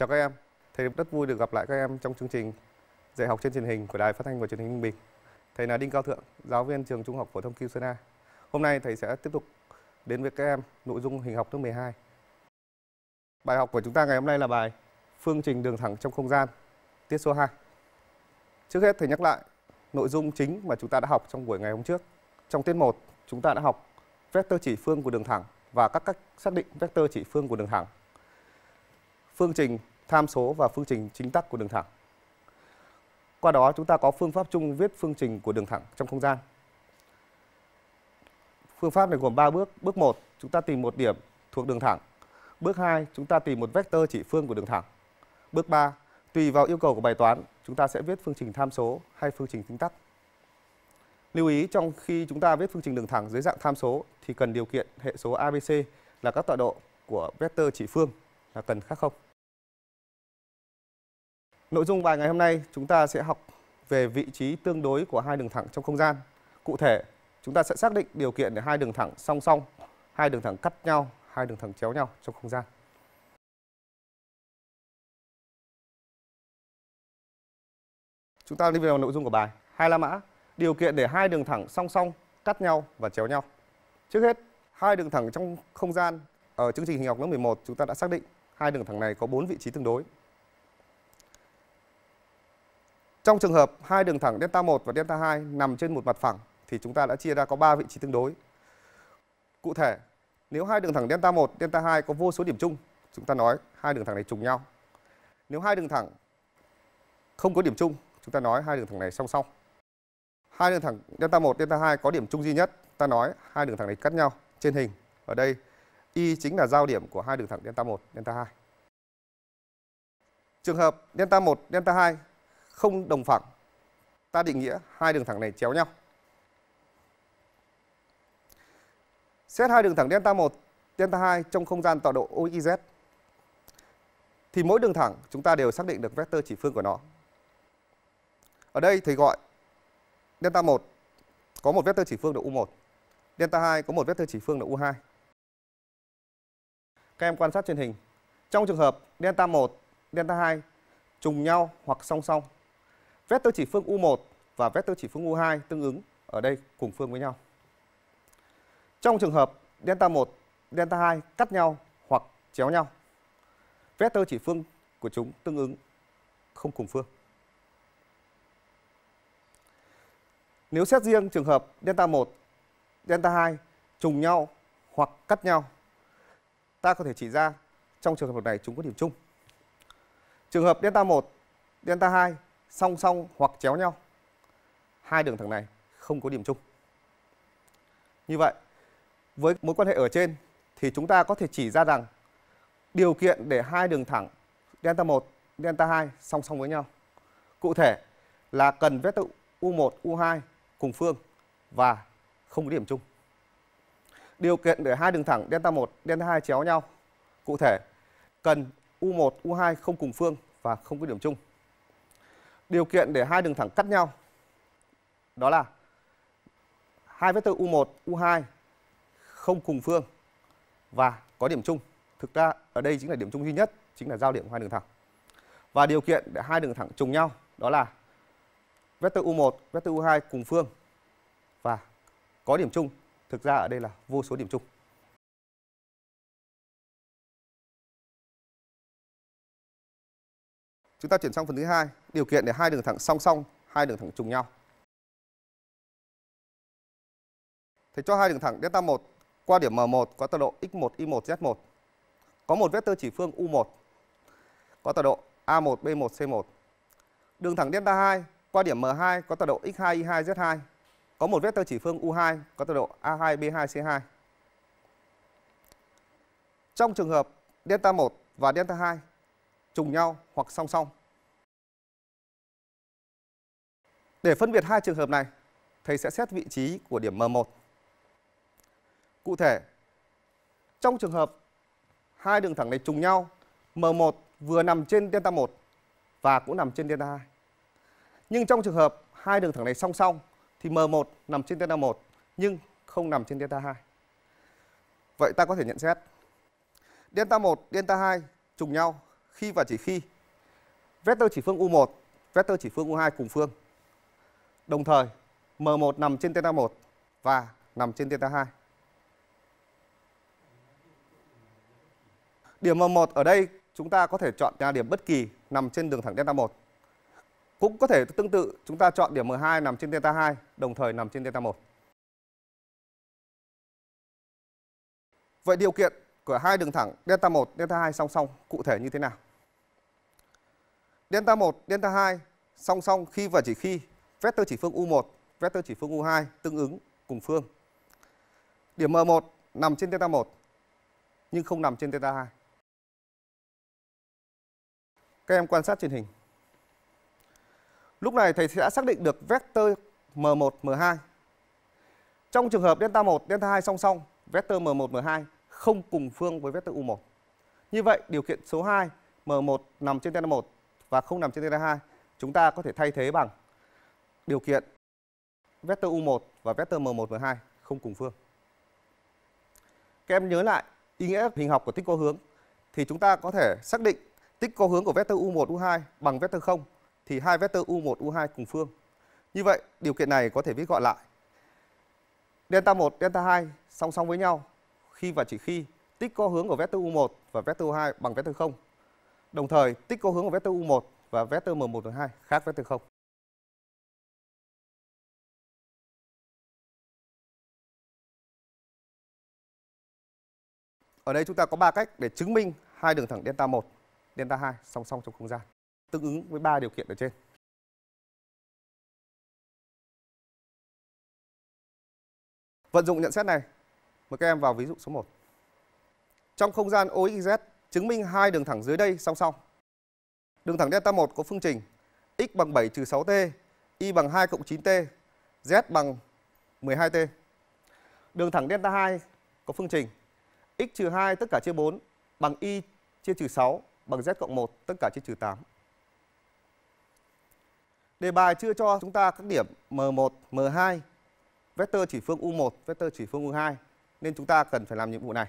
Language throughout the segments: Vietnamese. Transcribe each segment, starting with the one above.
Chào các em, thầy rất vui được gặp lại các em trong chương trình dạy học trên truyền hình của Đài Phát thanh và Truyền hình Ninh Bình. Thầy là Đinh Cao Thượng, giáo viên trường Trung học phổ thông Kim Sơn A. Hôm nay thầy sẽ tiếp tục đến với các em nội dung hình học lớp 12. Bài học của chúng ta ngày hôm nay là bài Phương trình đường thẳng trong không gian, tiết số 2. Trước hết thầy nhắc lại nội dung chính mà chúng ta đã học trong buổi ngày hôm trước. Trong tiết 1, chúng ta đã học vector chỉ phương của đường thẳng và các cách xác định vector chỉ phương của đường thẳng phương trình tham số và phương trình chính tắc của đường thẳng. Qua đó chúng ta có phương pháp chung viết phương trình của đường thẳng trong không gian. Phương pháp này gồm 3 bước. Bước 1, chúng ta tìm một điểm thuộc đường thẳng. Bước 2, chúng ta tìm một vectơ chỉ phương của đường thẳng. Bước 3, tùy vào yêu cầu của bài toán, chúng ta sẽ viết phương trình tham số hay phương trình chính tắc. Lưu ý trong khi chúng ta viết phương trình đường thẳng dưới dạng tham số thì cần điều kiện hệ số ABC là các tọa độ của vectơ chỉ phương là cần khác không. Nội dung bài ngày hôm nay chúng ta sẽ học về vị trí tương đối của hai đường thẳng trong không gian. Cụ thể, chúng ta sẽ xác định điều kiện để hai đường thẳng song song, hai đường thẳng cắt nhau, hai đường thẳng chéo nhau trong không gian. Chúng ta đi vào nội dung của bài. Hai la mã, điều kiện để hai đường thẳng song song, cắt nhau và chéo nhau. Trước hết, hai đường thẳng trong không gian ở chương trình hình học lớp 11 chúng ta đã xác định hai đường thẳng này có bốn vị trí tương đối trong trường hợp hai đường thẳng delta 1 và delta 2 nằm trên một mặt phẳng thì chúng ta đã chia ra có 3 vị trí tương đối. Cụ thể, nếu hai đường thẳng delta 1, delta 2 có vô số điểm chung, chúng ta nói hai đường thẳng này trùng nhau. Nếu hai đường thẳng không có điểm chung, chúng ta nói hai đường thẳng này song song. Hai đường thẳng delta 1, delta 2 có điểm chung duy nhất, ta nói hai đường thẳng này cắt nhau trên hình. Ở đây y chính là giao điểm của hai đường thẳng delta 1, delta 2. Trường hợp delta 1, delta 2 không đồng phẳng. Ta định nghĩa hai đường thẳng này chéo nhau. Xét hai đường thẳng delta 1, delta 2 trong không gian tọa độ OXYZ thì mỗi đường thẳng chúng ta đều xác định được vector chỉ phương của nó. Ở đây thầy gọi delta 1 có một vector chỉ phương là U1, delta 2 có một vector chỉ phương là U2. Các em quan sát trên hình. Trong trường hợp delta 1, delta 2 trùng nhau hoặc song song Vector chỉ phương U1 và vector chỉ phương U2 tương ứng ở đây cùng phương với nhau. Trong trường hợp delta 1, delta 2 cắt nhau hoặc chéo nhau, vector chỉ phương của chúng tương ứng không cùng phương. Nếu xét riêng trường hợp delta 1, delta 2 trùng nhau hoặc cắt nhau, ta có thể chỉ ra trong trường hợp này chúng có điểm chung. Trường hợp delta 1, delta 2 song song hoặc chéo nhau. Hai đường thẳng này không có điểm chung. Như vậy, với mối quan hệ ở trên thì chúng ta có thể chỉ ra rằng điều kiện để hai đường thẳng delta 1, delta 2 song song với nhau. Cụ thể là cần vector U1, U2 cùng phương và không có điểm chung. Điều kiện để hai đường thẳng delta 1, delta 2 chéo nhau. Cụ thể cần U1, U2 không cùng phương và không có điểm chung điều kiện để hai đường thẳng cắt nhau đó là hai vectơ U1, U2 không cùng phương và có điểm chung. Thực ra ở đây chính là điểm chung duy nhất, chính là giao điểm của hai đường thẳng. Và điều kiện để hai đường thẳng trùng nhau đó là vectơ U1, vectơ U2 cùng phương và có điểm chung. Thực ra ở đây là vô số điểm chung. Chúng ta chuyển sang phần thứ hai, điều kiện để hai đường thẳng song song, hai đường thẳng trùng nhau. thì cho hai đường thẳng delta 1 qua điểm M1 có tọa độ x1, y1, z1. Có một vectơ chỉ phương u1 có tọa độ a1, b1, c1. Đường thẳng delta 2 qua điểm M2 có tọa độ x2, y2, z2. Có một vectơ chỉ phương u2 có tọa độ a2, b2, c2. Trong trường hợp delta 1 và delta 2 trùng nhau hoặc song song. Để phân biệt hai trường hợp này, thầy sẽ xét vị trí của điểm M1. Cụ thể, trong trường hợp hai đường thẳng này trùng nhau, M1 vừa nằm trên delta 1 và cũng nằm trên delta 2. Nhưng trong trường hợp hai đường thẳng này song song thì M1 nằm trên delta 1 nhưng không nằm trên delta 2. Vậy ta có thể nhận xét delta 1, delta 2 trùng nhau khi và chỉ khi vector chỉ phương U1, vector chỉ phương U2 cùng phương. Đồng thời, M1 nằm trên theta 1 và nằm trên theta 2. Điểm M1 ở đây chúng ta có thể chọn ra điểm bất kỳ nằm trên đường thẳng theta 1. Cũng có thể tương tự chúng ta chọn điểm M2 nằm trên theta 2 đồng thời nằm trên theta 1. Vậy điều kiện của hai đường thẳng delta 1, delta 2 song song cụ thể như thế nào? Delta 1, delta 2 song song khi và chỉ khi vector chỉ phương U1, vector chỉ phương U2 tương ứng cùng phương. Điểm M1 nằm trên delta 1 nhưng không nằm trên delta 2. Các em quan sát trên hình. Lúc này thầy sẽ xác định được vector M1, M2. Trong trường hợp delta 1, delta 2 song song, vector M1, M2 không cùng phương với vector U1. Như vậy, điều kiện số 2 M1 nằm trên delta 1 và không nằm trên delta 2, chúng ta có thể thay thế bằng điều kiện vector U1 và vector M1 M2 không cùng phương. Các em nhớ lại ý nghĩa hình học của tích có hướng thì chúng ta có thể xác định tích có hướng của vector U1 U2 bằng vector 0 thì hai vector U1 U2 cùng phương. Như vậy, điều kiện này có thể viết gọi lại. Delta 1, delta 2 song song với nhau khi và chỉ khi tích có hướng của vector U1 và vector U2 bằng vector 0. Đồng thời, tích có hướng của vector U1 và vector M1 M2 khác vector 0. Ở đây chúng ta có 3 cách để chứng minh hai đường thẳng delta 1, delta 2 song song trong không gian, tương ứng với ba điều kiện ở trên. Vận dụng nhận xét này, Mời các em vào ví dụ số 1. Trong không gian OXZ, chứng minh hai đường thẳng dưới đây song song. Đường thẳng delta 1 có phương trình x bằng 7 trừ 6t, y bằng 2 cộng 9t, z bằng 12t. Đường thẳng delta 2 có phương trình x trừ 2 tất cả chia 4 bằng y chia trừ 6 bằng z cộng 1 tất cả chia trừ 8. Đề bài chưa cho chúng ta các điểm M1, M2, vector chỉ phương U1, vector chỉ phương U2 nên chúng ta cần phải làm nhiệm vụ này.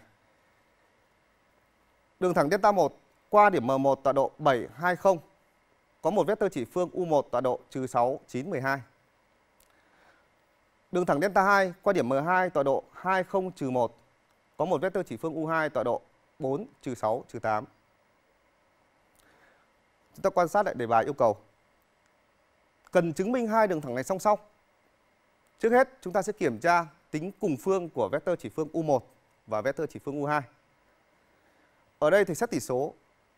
Đường thẳng delta 1 qua điểm M1 tọa độ 720 có một vectơ chỉ phương U1 tọa độ trừ 6, Đường thẳng delta 2 qua điểm M2 tọa độ 20 trừ 1 có một vectơ chỉ phương U2 tọa độ 4, trừ 6, trừ 8. Chúng ta quan sát lại đề bài yêu cầu. Cần chứng minh hai đường thẳng này song song. Trước hết, chúng ta sẽ kiểm tra tính cùng phương của vectơ chỉ phương U1 và vectơ chỉ phương U2. Ở đây thầy xét tỷ số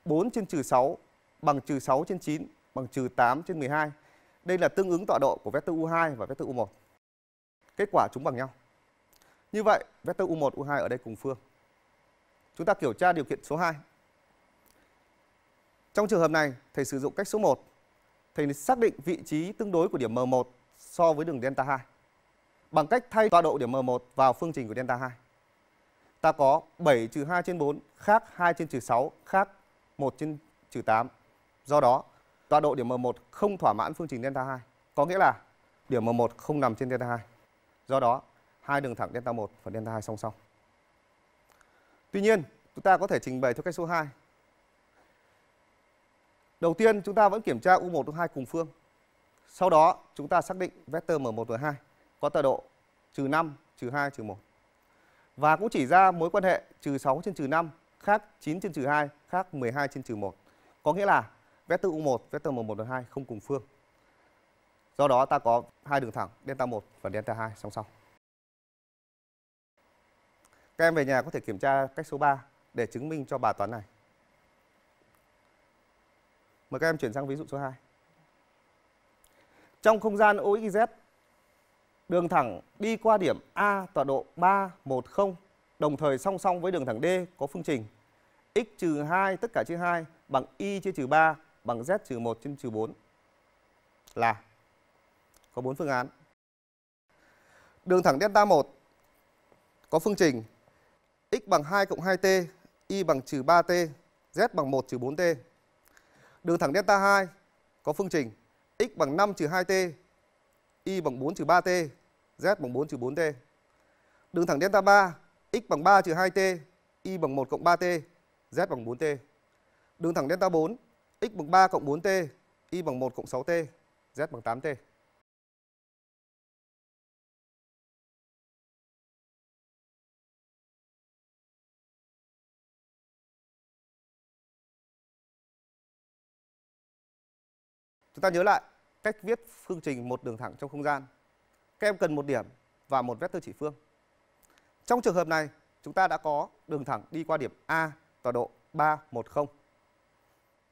4 trên trừ 6 bằng trừ 6 trên 9 bằng trừ 8 trên 12. Đây là tương ứng tọa độ của vectơ U2 và vectơ U1. Kết quả chúng bằng nhau. Như vậy, vectơ U1, U2 ở đây cùng phương. Chúng ta kiểm tra điều kiện số 2. Trong trường hợp này, thầy sử dụng cách số 1. Thầy xác định vị trí tương đối của điểm M1 so với đường delta 2 bằng cách thay tọa độ điểm M1 vào phương trình của delta 2. Ta có 7 trừ 2 trên 4 khác 2 trên trừ 6 khác 1 trên trừ 8. Do đó, tọa độ điểm M1 không thỏa mãn phương trình delta 2, có nghĩa là điểm M1 không nằm trên delta 2. Do đó, hai đường thẳng delta 1 và delta 2 song song. Tuy nhiên, chúng ta có thể trình bày theo cách số 2. Đầu tiên, chúng ta vẫn kiểm tra U1, U2 cùng phương. Sau đó, chúng ta xác định vector M1, M2 có tọa độ trừ 5, trừ 2, trừ 1. Và cũng chỉ ra mối quan hệ trừ 6 trên trừ 5 khác 9 trên trừ 2 khác 12 trên trừ 1. Có nghĩa là vector U1, vector M1, và 2 không cùng phương. Do đó ta có hai đường thẳng delta 1 và delta 2 song song. Các em về nhà có thể kiểm tra cách số 3 để chứng minh cho bài toán này. Mời các em chuyển sang ví dụ số 2. Trong không gian OXZ Đường thẳng đi qua điểm A tọa độ 310 đồng thời song song với đường thẳng D có phương trình x trừ 2 tất cả chia 2 bằng y chia trừ 3 bằng z trừ 1 trên trừ 4 là có 4 phương án. Đường thẳng delta 1 có phương trình x bằng 2 cộng 2t, y bằng trừ 3t, z bằng 1 trừ 4t. Đường thẳng delta 2 có phương trình x bằng 5 trừ 2t, y bằng 4 trừ 3t, z bằng 4 trừ 4t. Đường thẳng delta 3, x bằng 3 trừ 2t, y bằng 1 cộng 3t, z bằng 4t. Đường thẳng delta 4, x bằng 3 cộng 4t, y bằng 1 cộng 6t, z bằng 8t. Chúng ta nhớ lại, cách viết phương trình một đường thẳng trong không gian. Các em cần một điểm và một vectơ chỉ phương. Trong trường hợp này, chúng ta đã có đường thẳng đi qua điểm A tọa độ 3, 1, 0.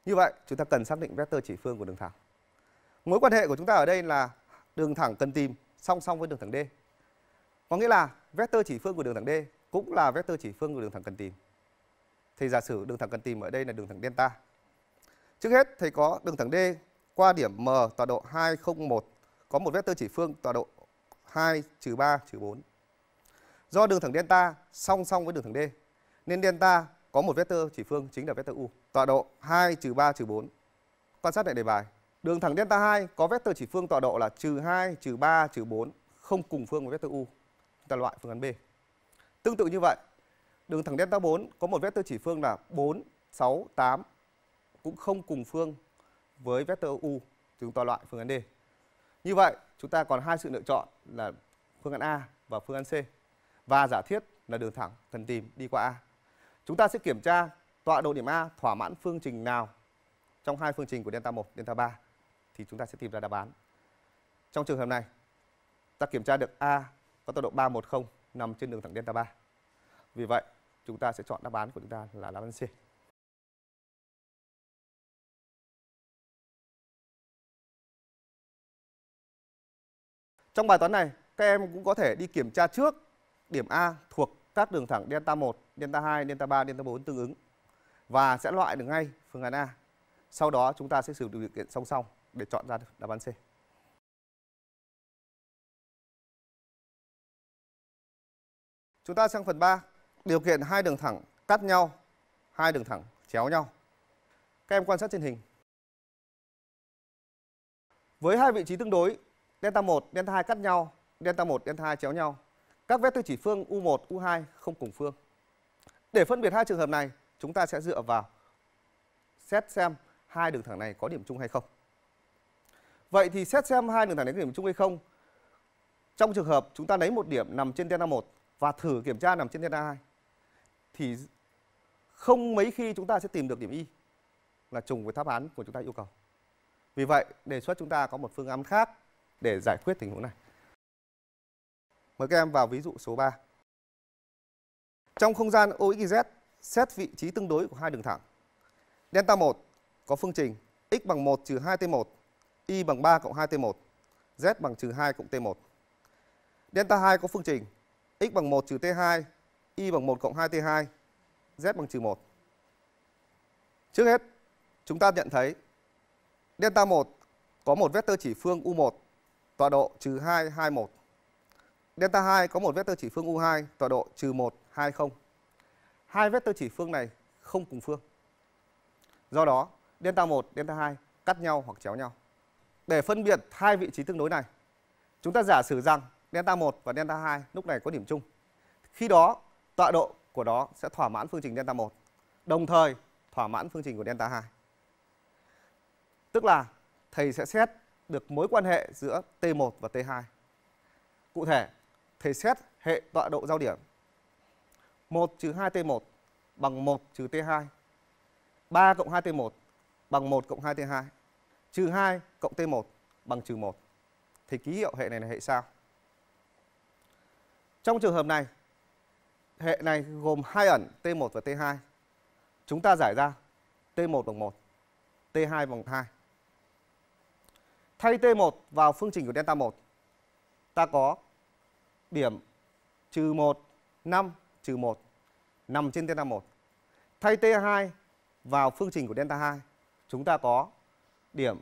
Như vậy, chúng ta cần xác định vectơ chỉ phương của đường thẳng. Mối quan hệ của chúng ta ở đây là đường thẳng cần tìm song song với đường thẳng D. Có nghĩa là vectơ chỉ phương của đường thẳng D cũng là vectơ chỉ phương của đường thẳng cần tìm. Thì giả sử đường thẳng cần tìm ở đây là đường thẳng delta. Trước hết, thầy có đường thẳng D qua điểm M tọa độ 201 có một vectơ chỉ phương tọa độ 2 trừ 3 trừ 4. Do đường thẳng delta song song với đường thẳng D nên delta có một vectơ chỉ phương chính là vectơ u tọa độ 2 trừ 3 trừ 4. Quan sát lại đề bài. Đường thẳng delta 2 có vectơ chỉ phương tọa độ là trừ 2 trừ 3 trừ 4 không cùng phương với vectơ u. Chúng ta loại phương án B. Tương tự như vậy, đường thẳng delta 4 có một vectơ chỉ phương là 4 6 8 cũng không cùng phương với vector u chúng ta loại phương án D. Như vậy, chúng ta còn hai sự lựa chọn là phương án A và phương án C. Và giả thiết là đường thẳng cần tìm đi qua A. Chúng ta sẽ kiểm tra tọa độ điểm A thỏa mãn phương trình nào trong hai phương trình của delta 1, delta 3 thì chúng ta sẽ tìm ra đáp án. Trong trường hợp này, ta kiểm tra được A có tọa độ 310 nằm trên đường thẳng delta 3. Vì vậy, chúng ta sẽ chọn đáp án của chúng ta là đáp án C. Trong bài toán này, các em cũng có thể đi kiểm tra trước điểm A thuộc các đường thẳng delta 1, delta 2, delta 3, delta 4 tương ứng và sẽ loại được ngay phương án A. Sau đó chúng ta sẽ sử dụng điều kiện song song để chọn ra đáp án C. Chúng ta sang phần 3, điều kiện hai đường thẳng cắt nhau, hai đường thẳng chéo nhau. Các em quan sát trên hình. Với hai vị trí tương đối delta 1, delta 2 cắt nhau, delta 1, delta 2 chéo nhau. Các vectơ chỉ phương U1, U2 không cùng phương. Để phân biệt hai trường hợp này, chúng ta sẽ dựa vào xét xem hai đường thẳng này có điểm chung hay không. Vậy thì xét xem hai đường thẳng này có điểm chung hay không. Trong trường hợp chúng ta lấy một điểm nằm trên delta 1 và thử kiểm tra nằm trên delta 2 thì không mấy khi chúng ta sẽ tìm được điểm y là trùng với đáp án của chúng ta yêu cầu. Vì vậy, đề xuất chúng ta có một phương án khác để giải quyết tình huống này. Mời các em vào ví dụ số 3. Trong không gian OXYZ, xét vị trí tương đối của hai đường thẳng. Delta 1 có phương trình x bằng 1 trừ 2t1, y bằng 3 cộng 2t1, z bằng trừ 2 cộng t1. Delta 2 có phương trình x bằng 1 trừ t2, y bằng 1 cộng 2t2, z bằng trừ 1. Trước hết, chúng ta nhận thấy delta 1 có một vectơ chỉ phương U1 tọa độ trừ 2, 2, 1. Delta 2 có một vectơ chỉ phương U2, tọa độ trừ 1, 2, 0. Hai vectơ chỉ phương này không cùng phương. Do đó, delta 1, delta 2 cắt nhau hoặc chéo nhau. Để phân biệt hai vị trí tương đối này, chúng ta giả sử rằng delta 1 và delta 2 lúc này có điểm chung. Khi đó, tọa độ của đó sẽ thỏa mãn phương trình delta 1, đồng thời thỏa mãn phương trình của delta 2. Tức là thầy sẽ xét được mối quan hệ giữa T1 và T2. Cụ thể, thầy xét hệ tọa độ giao điểm 1 trừ 2T1 bằng 1 trừ T2, 3 cộng 2T1 bằng 1 cộng 2T2, trừ 2 cộng T1 bằng trừ 1. Thì ký hiệu hệ này là hệ sao? Trong trường hợp này, hệ này gồm hai ẩn T1 và T2. Chúng ta giải ra T1 bằng 1, T2 bằng 2. Thay T1 vào phương trình của delta 1. Ta có điểm trừ 1, 5, trừ 1 nằm trên delta 1. Thay T2 vào phương trình của delta 2. Chúng ta có điểm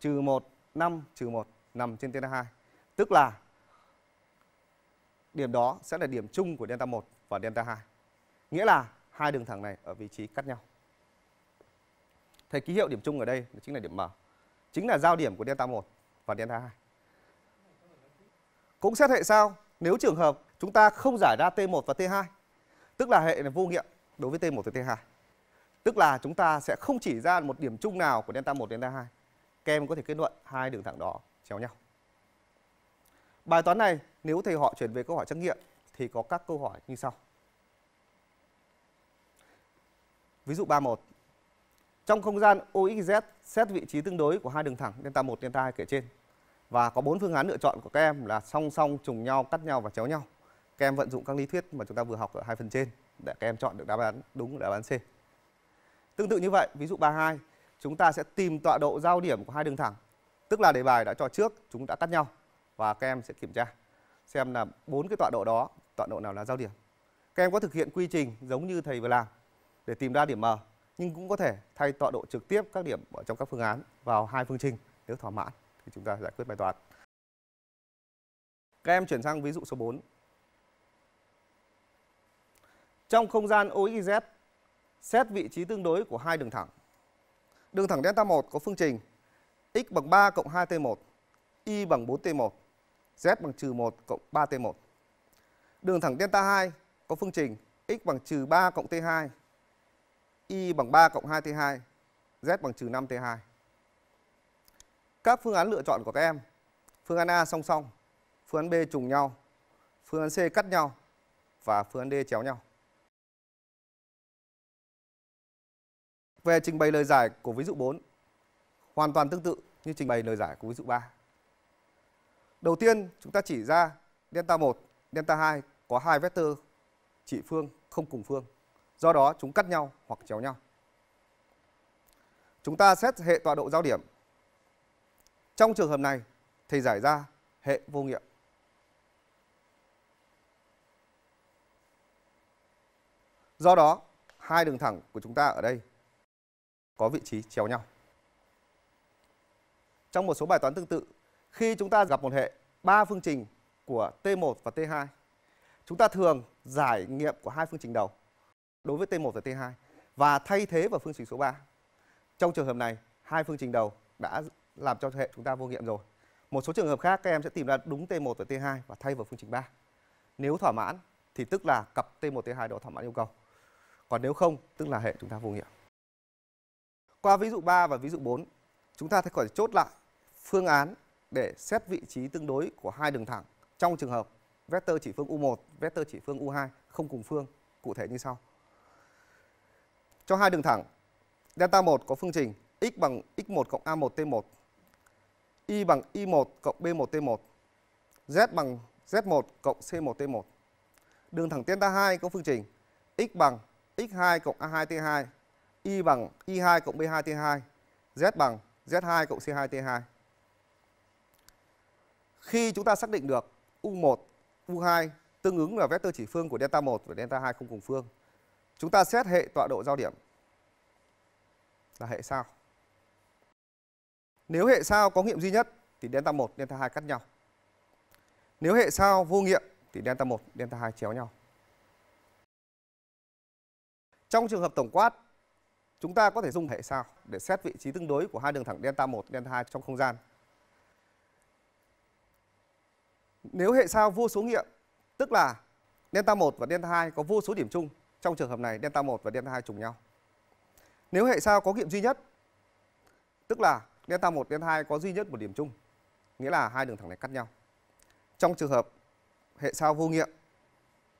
trừ 1, 5, trừ 1 nằm trên delta 2. Tức là điểm đó sẽ là điểm chung của delta 1 và delta 2. Nghĩa là hai đường thẳng này ở vị trí cắt nhau. Thầy ký hiệu điểm chung ở đây chính là điểm M chính là giao điểm của delta 1 và delta 2. Cũng xét hệ sao nếu trường hợp chúng ta không giải ra T1 và T2, tức là hệ là vô nghiệm đối với T1 và T2. Tức là chúng ta sẽ không chỉ ra một điểm chung nào của delta 1 đến delta 2. Các em có thể kết luận hai đường thẳng đó chéo nhau. Bài toán này nếu thầy họ chuyển về câu hỏi trắc nghiệm thì có các câu hỏi như sau. Ví dụ 31 trong không gian OXZ, xét vị trí tương đối của hai đường thẳng delta 1, delta 2 kể trên. Và có bốn phương án lựa chọn của các em là song song, trùng nhau, cắt nhau và chéo nhau. Các em vận dụng các lý thuyết mà chúng ta vừa học ở hai phần trên để các em chọn được đáp án đúng đáp án C. Tương tự như vậy, ví dụ 32, chúng ta sẽ tìm tọa độ giao điểm của hai đường thẳng. Tức là đề bài đã cho trước, chúng đã cắt nhau và các em sẽ kiểm tra xem là bốn cái tọa độ đó, tọa độ nào là giao điểm. Các em có thực hiện quy trình giống như thầy vừa làm để tìm ra điểm M nhưng cũng có thể thay tọa độ trực tiếp các điểm ở trong các phương án vào hai phương trình nếu thỏa mãn thì chúng ta giải quyết bài toán. Các em chuyển sang ví dụ số 4. Trong không gian OXZ, xét vị trí tương đối của hai đường thẳng. Đường thẳng delta 1 có phương trình x bằng 3 cộng 2t1, y bằng 4t1, z bằng trừ 1 cộng 3t1. Đường thẳng delta 2 có phương trình x bằng trừ 3 cộng t2, Y bằng 3 cộng 2T2, Z bằng trừ 5T2. Các phương án lựa chọn của các em, phương án A song song, phương án B trùng nhau, phương án C cắt nhau và phương án D chéo nhau. Về trình bày lời giải của ví dụ 4, hoàn toàn tương tự như trình bày lời giải của ví dụ 3. Đầu tiên, chúng ta chỉ ra delta 1, delta 2 có hai vectор trị phương không cùng phương. Do đó chúng cắt nhau hoặc chéo nhau. Chúng ta xét hệ tọa độ giao điểm. Trong trường hợp này thì giải ra hệ vô nghiệm. Do đó, hai đường thẳng của chúng ta ở đây có vị trí chéo nhau. Trong một số bài toán tương tự, khi chúng ta gặp một hệ ba phương trình của T1 và T2, chúng ta thường giải nghiệm của hai phương trình đầu đối với T1 và T2 và thay thế vào phương trình số 3. Trong trường hợp này, hai phương trình đầu đã làm cho hệ chúng ta vô nghiệm rồi. Một số trường hợp khác các em sẽ tìm ra đúng T1 và T2 và thay vào phương trình 3. Nếu thỏa mãn thì tức là cặp T1 T2 đó thỏa mãn yêu cầu. Còn nếu không tức là hệ chúng ta vô nghiệm. Qua ví dụ 3 và ví dụ 4, chúng ta sẽ phải chốt lại phương án để xét vị trí tương đối của hai đường thẳng trong trường hợp vector chỉ phương U1, vector chỉ phương U2 không cùng phương cụ thể như sau cho hai đường thẳng delta 1 có phương trình x bằng x1 cộng a1t1, y bằng y1 cộng b1t1, z bằng z1 cộng c1t1. Đường thẳng delta 2 có phương trình x bằng x2 cộng a2t2, y bằng y2 cộng b2t2, z bằng z2 cộng c2t2. Khi chúng ta xác định được u1, u2 tương ứng là vectơ chỉ phương của delta 1 và delta 2 không cùng phương Chúng ta xét hệ tọa độ giao điểm là hệ sao. Nếu hệ sao có nghiệm duy nhất thì delta 1, delta 2 cắt nhau. Nếu hệ sao vô nghiệm thì delta 1, delta 2 chéo nhau. Trong trường hợp tổng quát, chúng ta có thể dùng hệ sao để xét vị trí tương đối của hai đường thẳng delta 1, delta 2 trong không gian. Nếu hệ sao vô số nghiệm, tức là delta 1 và delta 2 có vô số điểm chung trong trường hợp này, delta 1 và delta 2 trùng nhau. Nếu hệ sao có nghiệm duy nhất, tức là delta 1, delta 2 có duy nhất một điểm chung, nghĩa là hai đường thẳng này cắt nhau. Trong trường hợp hệ sao vô nghiệm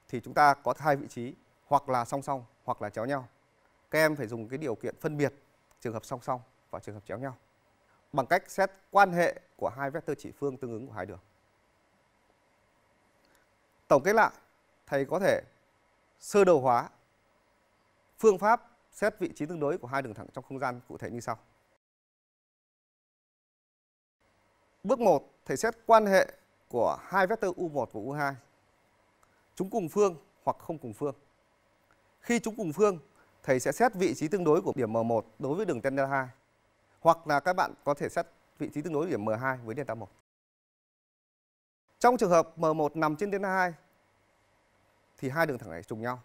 thì chúng ta có hai vị trí hoặc là song song hoặc là chéo nhau. Các em phải dùng cái điều kiện phân biệt trường hợp song song và trường hợp chéo nhau bằng cách xét quan hệ của hai vectơ chỉ phương tương ứng của hai đường. Tổng kết lại, thầy có thể sơ đồ hóa phương pháp xét vị trí tương đối của hai đường thẳng trong không gian cụ thể như sau. Bước 1, thầy xét quan hệ của hai vectơ U1 và U2. Chúng cùng phương hoặc không cùng phương. Khi chúng cùng phương, thầy sẽ xét vị trí tương đối của điểm M1 đối với đường delta 2 hoặc là các bạn có thể xét vị trí tương đối điểm M2 với delta 1. Trong trường hợp M1 nằm trên delta 2 thì hai đường thẳng này trùng nhau.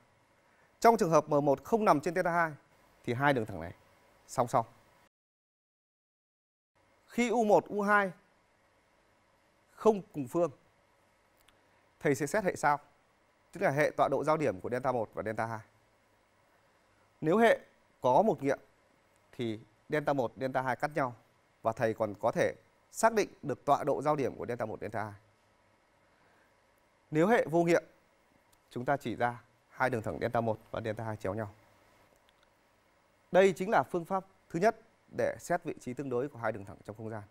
Trong trường hợp M1 không nằm trên theta 2 thì hai đường thẳng này song song. Khi U1, U2 không cùng phương, thầy sẽ xét hệ sao? Tức là hệ tọa độ giao điểm của delta 1 và delta 2. Nếu hệ có một nghiệm thì delta 1, delta 2 cắt nhau và thầy còn có thể xác định được tọa độ giao điểm của delta 1, delta 2. Nếu hệ vô nghiệm chúng ta chỉ ra hai đường thẳng delta 1 và delta 2 chéo nhau. Đây chính là phương pháp thứ nhất để xét vị trí tương đối của hai đường thẳng trong không gian.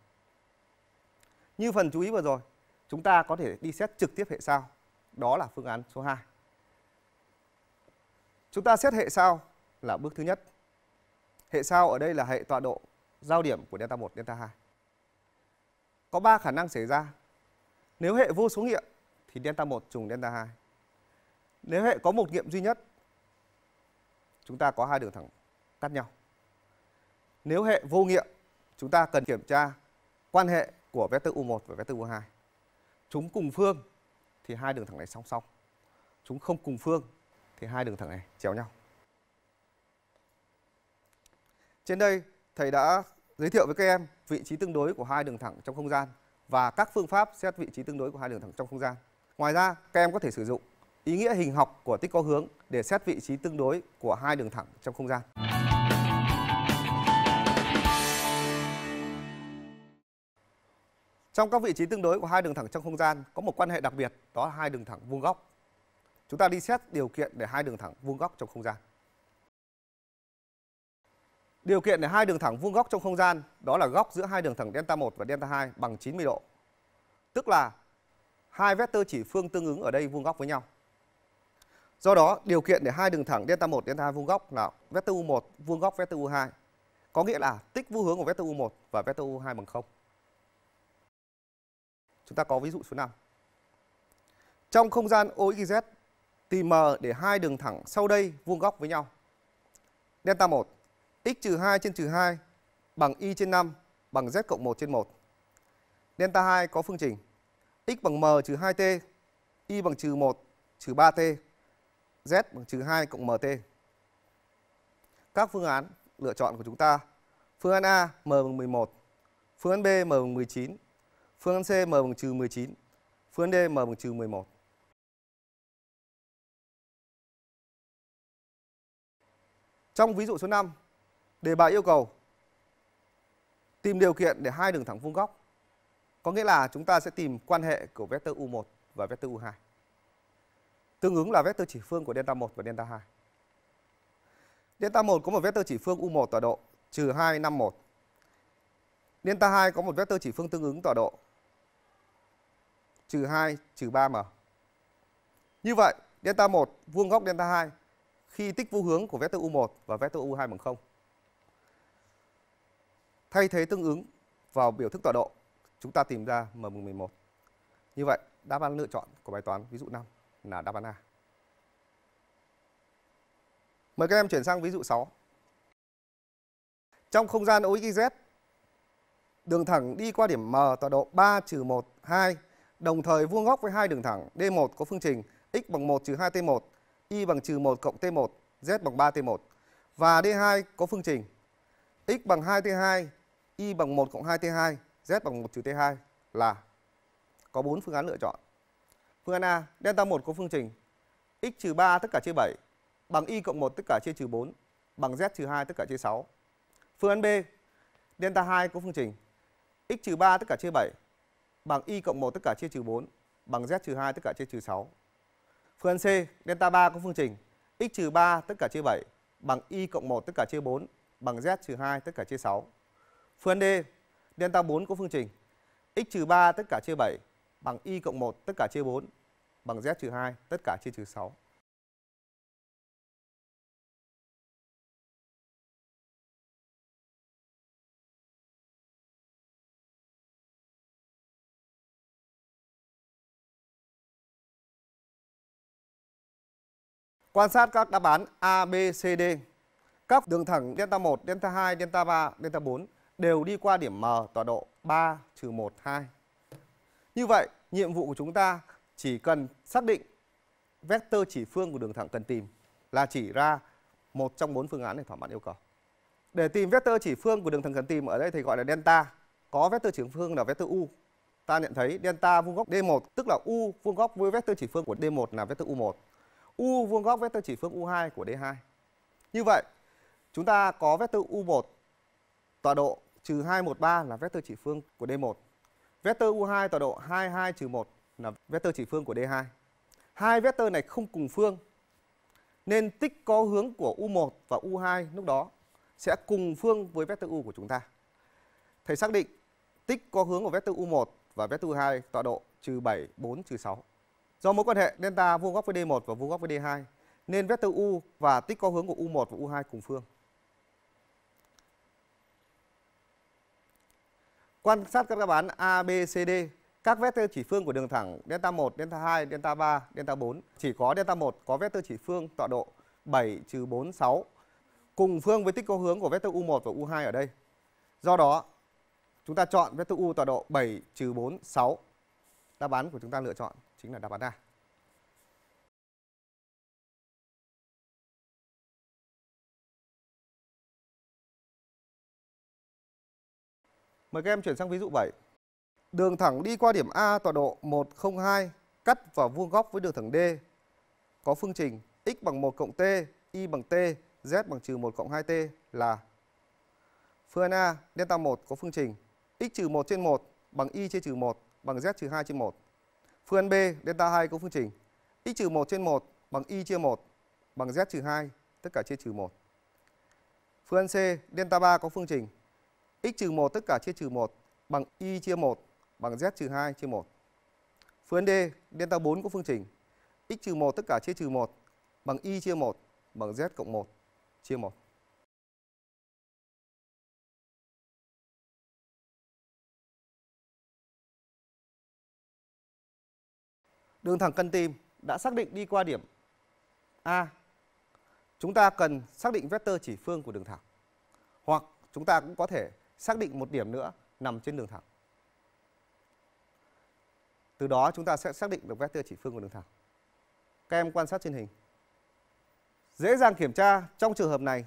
Như phần chú ý vừa rồi, chúng ta có thể đi xét trực tiếp hệ sao. Đó là phương án số 2. Chúng ta xét hệ sao là bước thứ nhất. Hệ sao ở đây là hệ tọa độ giao điểm của delta 1, delta 2. Có 3 khả năng xảy ra. Nếu hệ vô số nghiệm thì delta 1 trùng delta 2 nếu hệ có một nghiệm duy nhất chúng ta có hai đường thẳng cắt nhau nếu hệ vô nghiệm chúng ta cần kiểm tra quan hệ của vector u1 và vector u2 chúng cùng phương thì hai đường thẳng này song song chúng không cùng phương thì hai đường thẳng này chéo nhau trên đây thầy đã giới thiệu với các em vị trí tương đối của hai đường thẳng trong không gian và các phương pháp xét vị trí tương đối của hai đường thẳng trong không gian. Ngoài ra, các em có thể sử dụng ý nghĩa hình học của tích có hướng để xét vị trí tương đối của hai đường thẳng trong không gian. Trong các vị trí tương đối của hai đường thẳng trong không gian có một quan hệ đặc biệt, đó là hai đường thẳng vuông góc. Chúng ta đi xét điều kiện để hai đường thẳng vuông góc trong không gian. Điều kiện để hai đường thẳng vuông góc trong không gian đó là góc giữa hai đường thẳng delta 1 và delta 2 bằng 90 độ. Tức là hai vectơ chỉ phương tương ứng ở đây vuông góc với nhau. Do đó, điều kiện để hai đường thẳng delta 1, delta 2 vuông góc là vectơ U1 vuông góc vectơ U2. Có nghĩa là tích vô hướng của vectơ U1 và vectơ U2 bằng 0. Chúng ta có ví dụ số 5. Trong không gian OXZ, tìm M để hai đường thẳng sau đây vuông góc với nhau. Delta 1, x 2 trên trừ 2 bằng y trên 5 bằng z cộng 1 trên 1. Delta 2 có phương trình x bằng m trừ 2t, y bằng trừ 1 trừ 3t Z bằng trừ 2 cộng MT. Các phương án lựa chọn của chúng ta. Phương án A M bằng 11, phương án B M bằng 19, phương án C M bằng trừ 19, phương án D M bằng trừ 11. Trong ví dụ số 5, đề bài yêu cầu tìm điều kiện để hai đường thẳng vuông góc. Có nghĩa là chúng ta sẽ tìm quan hệ của vectơ U1 và vectơ U2 tương ứng là vectơ chỉ phương của delta 1 và delta 2. Delta 1 có một vectơ chỉ phương U1 tọa độ trừ 2, 5, 1. Delta 2 có một vectơ chỉ phương tương ứng tọa độ trừ 2, trừ 3m. Như vậy, delta 1 vuông góc delta 2 khi tích vô hướng của vectơ U1 và vectơ U2 bằng 0. Thay thế tương ứng vào biểu thức tọa độ, chúng ta tìm ra M11. bằng Như vậy, đáp án lựa chọn của bài toán ví dụ 5 là đáp án A. Mời các em chuyển sang ví dụ 6. Trong không gian OXYZ, đường thẳng đi qua điểm M tọa độ 3 1, 2, đồng thời vuông góc với hai đường thẳng D1 có phương trình x bằng 1 2 T1, y bằng 1 cộng T1, z bằng 3 T1 và D2 có phương trình x bằng 2 T2, y bằng 1 cộng 2 T2, z bằng 1 trừ T2 là có 4 phương án lựa chọn. Phương án A, delta 1 có phương trình x trừ 3 tất cả chia 7 bằng y cộng 1 tất cả chia trừ 4 bằng z trừ 2 tất cả chia 6. Phương án B, delta 2 có phương trình x trừ 3 tất cả chia 7 bằng y cộng 1 tất cả chia trừ 4 bằng z trừ 2 tất cả chia trừ 6. Phương án C, delta 3 có phương trình x trừ 3 tất cả chia 7 bằng y cộng 1 tất cả chia 4 bằng z trừ 2 tất cả chia 6. Phương án D, delta 4 có phương trình x trừ 3 tất cả chia 7 bằng y cộng 1 tất cả chia 4 bằng z trừ 2 tất cả chia trừ 6. Quan sát các đáp án A, B, C, D. Các đường thẳng delta 1, delta 2, delta 3, delta 4 đều đi qua điểm M tọa độ 3, 1, 2. Như vậy, nhiệm vụ của chúng ta chỉ cần xác định vector chỉ phương của đường thẳng cần tìm là chỉ ra một trong bốn phương án để thỏa mãn yêu cầu. Để tìm vector chỉ phương của đường thẳng cần tìm ở đây thì gọi là delta. Có vector chỉ phương là vector u. Ta nhận thấy delta vuông góc D1 tức là u vuông góc với vector chỉ phương của D1 là vector u1. U vuông góc vector chỉ phương u2 của D2. Như vậy, chúng ta có vector u1 tọa độ trừ 213 là vector chỉ phương của D1 Vector U2 tọa độ 22 1 là vector chỉ phương của D2. Hai vector này không cùng phương nên tích có hướng của U1 và U2 lúc đó sẽ cùng phương với vector U của chúng ta. Thầy xác định tích có hướng của vector U1 và vector U2 tọa độ trừ 7, 4, trừ 6. Do mối quan hệ delta vuông góc với D1 và vuông góc với D2 nên vector U và tích có hướng của U1 và U2 cùng phương. Quan sát các đáp án A, B, C, D, các vectơ chỉ phương của đường thẳng delta 1, delta 2, delta 3, delta 4 chỉ có delta 1 có vectơ chỉ phương tọa độ 7 4 6 cùng phương với tích có hướng của vectơ U1 và U2 ở đây. Do đó, chúng ta chọn vectơ U tọa độ 7 4 6. Đáp án của chúng ta lựa chọn chính là đáp án A. Mời các em chuyển sang ví dụ 7. Đường thẳng đi qua điểm A tọa độ 102 cắt vào vuông góc với đường thẳng D có phương trình x bằng 1 cộng t, y bằng t, z bằng trừ 1 cộng 2t là phương A delta 1 có phương trình x trừ 1 trên 1 bằng y chia trừ 1 bằng z trừ 2 trên 1. Phương B delta 2 có phương trình x trừ 1 trên 1 bằng y chia 1 bằng z trừ 2 tất cả chia trừ 1. Phương C delta 3 có phương trình x trừ 1 tất cả chia trừ 1 bằng y chia 1 bằng z trừ 2 chia 1. Phương D, delta 4 của phương trình x trừ 1 tất cả chia trừ 1 bằng y chia 1 bằng z cộng 1 chia 1. Đường thẳng cần tìm đã xác định đi qua điểm A. Chúng ta cần xác định vectơ chỉ phương của đường thẳng. Hoặc chúng ta cũng có thể xác định một điểm nữa nằm trên đường thẳng. Từ đó chúng ta sẽ xác định được vectơ chỉ phương của đường thẳng. Các em quan sát trên hình. Dễ dàng kiểm tra trong trường hợp này,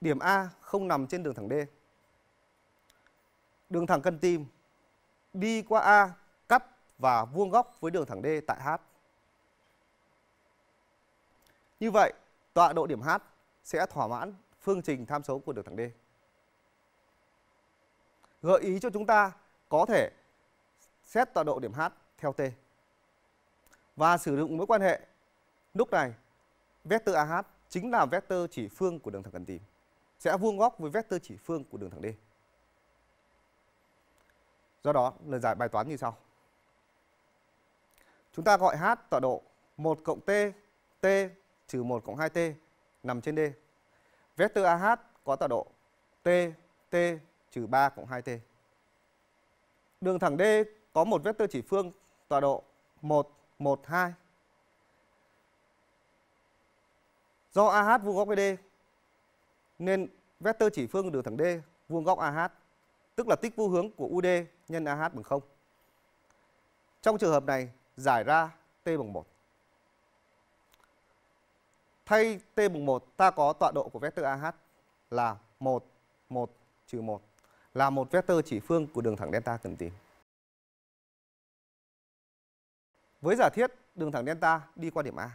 điểm A không nằm trên đường thẳng D. Đường thẳng cần tìm đi qua A, cắt và vuông góc với đường thẳng D tại H. Như vậy, tọa độ điểm H sẽ thỏa mãn phương trình tham số của đường thẳng D gợi ý cho chúng ta có thể xét tọa độ điểm H theo T. Và sử dụng mối quan hệ lúc này vector AH chính là vector chỉ phương của đường thẳng cần tìm sẽ vuông góc với vector chỉ phương của đường thẳng D. Do đó, lời giải bài toán như sau. Chúng ta gọi H tọa độ 1 cộng T, T trừ 1 cộng 2T nằm trên D. Vector AH có tọa độ T, T trừ 3 cộng 2t. Đường thẳng D có một vectơ chỉ phương tọa độ 1, 1, 2. Do AH vuông góc với D nên vectơ chỉ phương đường thẳng D vuông góc AH tức là tích vô hướng của UD nhân AH bằng 0. Trong trường hợp này giải ra T bằng 1. Thay T bằng 1 ta có tọa độ của vectơ AH là 1, 1, trừ 1 là một vector chỉ phương của đường thẳng delta cần tìm. Với giả thiết đường thẳng delta đi qua điểm A,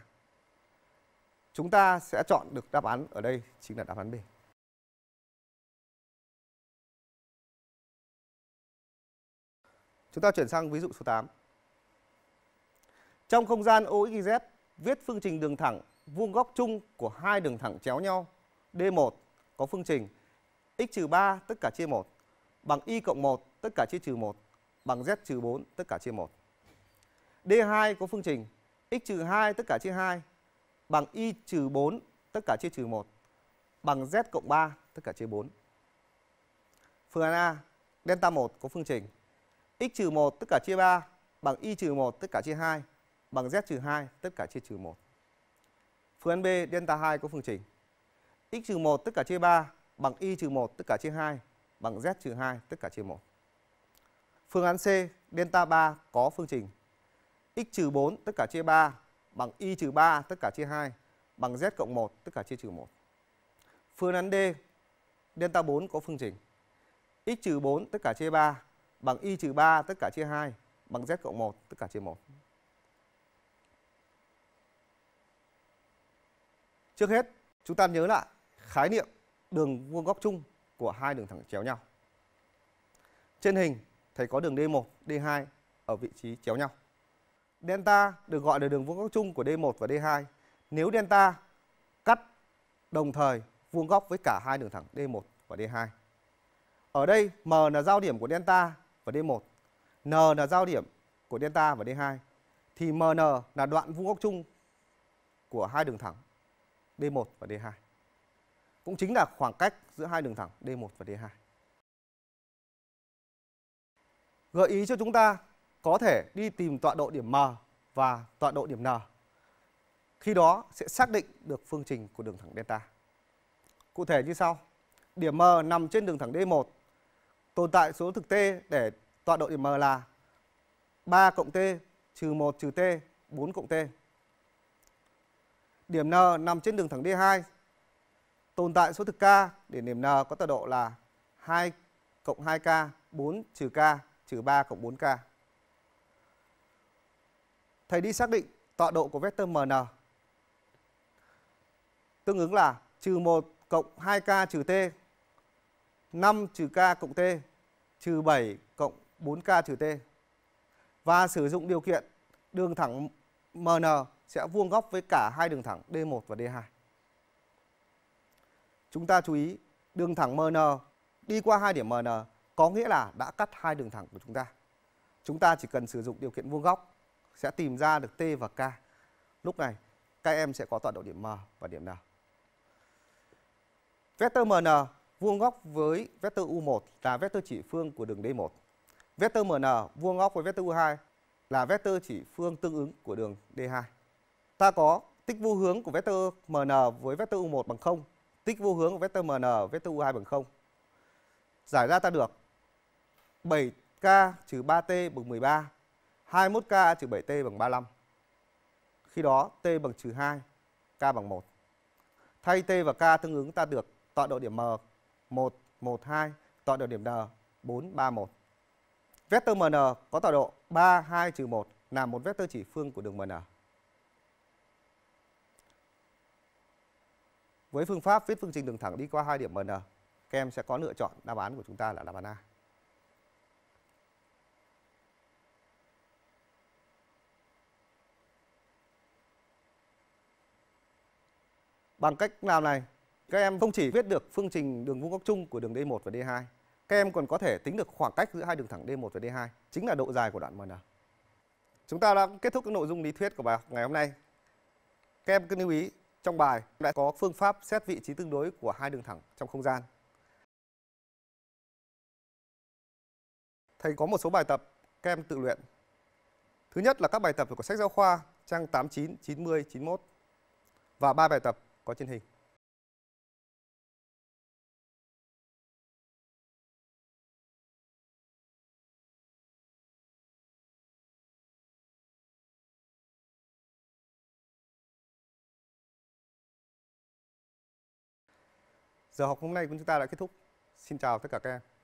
chúng ta sẽ chọn được đáp án ở đây chính là đáp án B. Chúng ta chuyển sang ví dụ số 8. Trong không gian OXYZ, viết phương trình đường thẳng vuông góc chung của hai đường thẳng chéo nhau D1 có phương trình x-3 tất cả chia 1 bằng y cộng 1 tất cả chia trừ 1 bằng z trừ 4 tất cả chia 1. D2 có phương trình x trừ 2 tất cả chia 2 bằng y trừ 4 tất cả chia trừ 1 bằng z cộng 3 tất cả chia 4. Phương án A, delta 1 có phương trình x trừ 1 tất cả chia 3 bằng y trừ 1 tất cả chia 2 bằng z trừ 2 tất cả chia trừ 1. Phương án B, delta 2 có phương trình x trừ 1 tất cả chia 3 bằng y trừ 1 tất cả chia 2 bằng Z-2 tất cả chia 1. Phương án C, delta 3 có phương trình x-4 tất cả chia 3 bằng y-3 tất cả chia 2 bằng z cộng 1 tất cả chia trừ 1. Phương án D, delta 4 có phương trình x-4 tất cả chia 3 bằng y-3 tất cả chia 2 bằng z cộng 1 tất cả chia 1. Trước hết, chúng ta nhớ lại khái niệm đường vuông góc chung của hai đường thẳng chéo nhau. Trên hình, thầy có đường D1, D2 ở vị trí chéo nhau. Delta được gọi là đường vuông góc chung của D1 và D2. Nếu delta cắt đồng thời vuông góc với cả hai đường thẳng D1 và D2. Ở đây M là giao điểm của delta và D1, N là giao điểm của delta và D2 thì MN là đoạn vuông góc chung của hai đường thẳng D1 và D2 cũng chính là khoảng cách giữa hai đường thẳng D1 và D2. Gợi ý cho chúng ta có thể đi tìm tọa độ điểm M và tọa độ điểm N. Khi đó sẽ xác định được phương trình của đường thẳng delta. Cụ thể như sau. Điểm M nằm trên đường thẳng D1. Tồn tại số thực t để tọa độ điểm M là 3 cộng T trừ 1 trừ T 4 cộng T. Điểm N nằm trên đường thẳng D2 tồn tại số thực k để điểm n có tọa độ là 2 cộng 2k 4 trừ k trừ 3 cộng 4k. Thầy đi xác định tọa độ của vector mn tương ứng là trừ 1 cộng 2k trừ t 5 trừ k cộng t trừ 7 cộng 4k trừ t và sử dụng điều kiện đường thẳng MN sẽ vuông góc với cả hai đường thẳng D1 và D2 chúng ta chú ý đường thẳng MN đi qua hai điểm MN có nghĩa là đã cắt hai đường thẳng của chúng ta. Chúng ta chỉ cần sử dụng điều kiện vuông góc sẽ tìm ra được T và K. Lúc này các em sẽ có tọa độ điểm M và điểm N. Vector MN vuông góc với vector U1 là vector chỉ phương của đường D1. Vector MN vuông góc với vector U2 là vector chỉ phương tương ứng của đường D2. Ta có tích vô hướng của vector MN với vector U1 bằng 0 tích vô hướng của vector MN vector U2 bằng 0. Giải ra ta được 7K trừ 3T bằng 13, 21K trừ 7T bằng 35. Khi đó T bằng trừ 2, K bằng 1. Thay T và K tương ứng ta được tọa độ điểm M 1, 1, 2, tọa độ điểm N 4, 3, 1. Vector MN có tọa độ 3, 2, 1 là một vector chỉ phương của đường MN. Với phương pháp viết phương trình đường thẳng đi qua hai điểm MN, các em sẽ có lựa chọn đáp án của chúng ta là đáp án A. Bằng cách làm này, các em không chỉ viết được phương trình đường vuông góc chung của đường D1 và D2, các em còn có thể tính được khoảng cách giữa hai đường thẳng D1 và D2, chính là độ dài của đoạn MN. Chúng ta đã kết thúc các nội dung lý thuyết của bài học ngày hôm nay. Các em cứ lưu ý trong bài đã có phương pháp xét vị trí tương đối của hai đường thẳng trong không gian. Thầy có một số bài tập kem tự luyện. Thứ nhất là các bài tập của sách giáo khoa trang 89, 90, 91 và ba bài tập có trên hình. Giờ học hôm nay của chúng ta đã kết thúc. Xin chào tất cả các em.